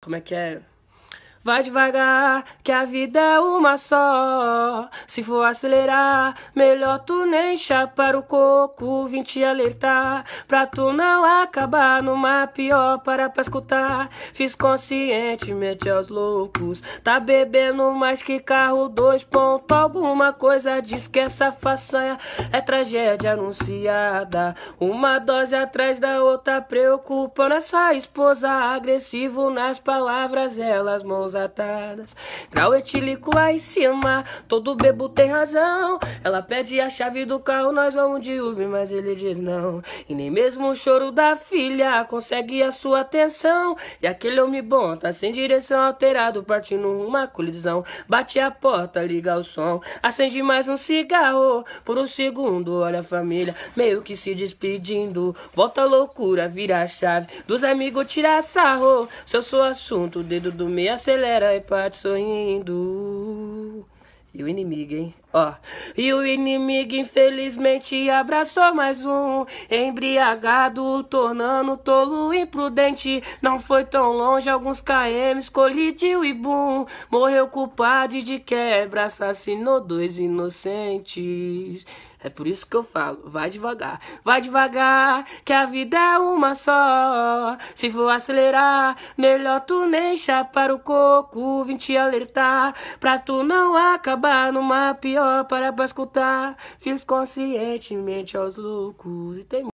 Como é que é? Vai devagar, que a vida é uma só. Se for acelerar, melhor tu nem chapar o coco. Vim te alertar, pra tu não acabar numa pior. Para pra escutar, fiz conscientemente aos loucos. Tá bebendo mais que carro, dois pontos. Alguma coisa diz que essa façanha é tragédia anunciada. Uma dose atrás da outra, preocupando a sua esposa. Agressivo nas palavras, elas mãos mãos atadas. Grau etílico lá em cima, todo bebo tem razão. Ela pede a chave do carro, nós vamos de Uber, mas ele diz não. E nem mesmo o choro da filha consegue a sua atenção. E aquele homem bom tá sem direção, alterado, partindo uma colisão. Bate a porta, liga o som, acende mais um cigarro. Por um segundo, olha a família, meio que se despedindo. Volta a loucura, vira a chave, dos amigos tira sarro. Se eu sou assunto, dedo do meio acelera acelera e parte sorrindo. E o inimigo, hein? Ó. E o inimigo, infelizmente, abraçou mais um. Embriagado, tornando tolo imprudente. Não foi tão longe, alguns KMs colidiu e bum. Morreu culpado e de quebra, assassinou dois inocentes. É por isso que eu falo, vai devagar, vai devagar, que a vida é uma só. Se for acelerar, melhor tu nem chapar o coco, vim te alertar, pra tu não acabar acabar numa pior para pra escutar. Fiz conscientemente aos loucos e tem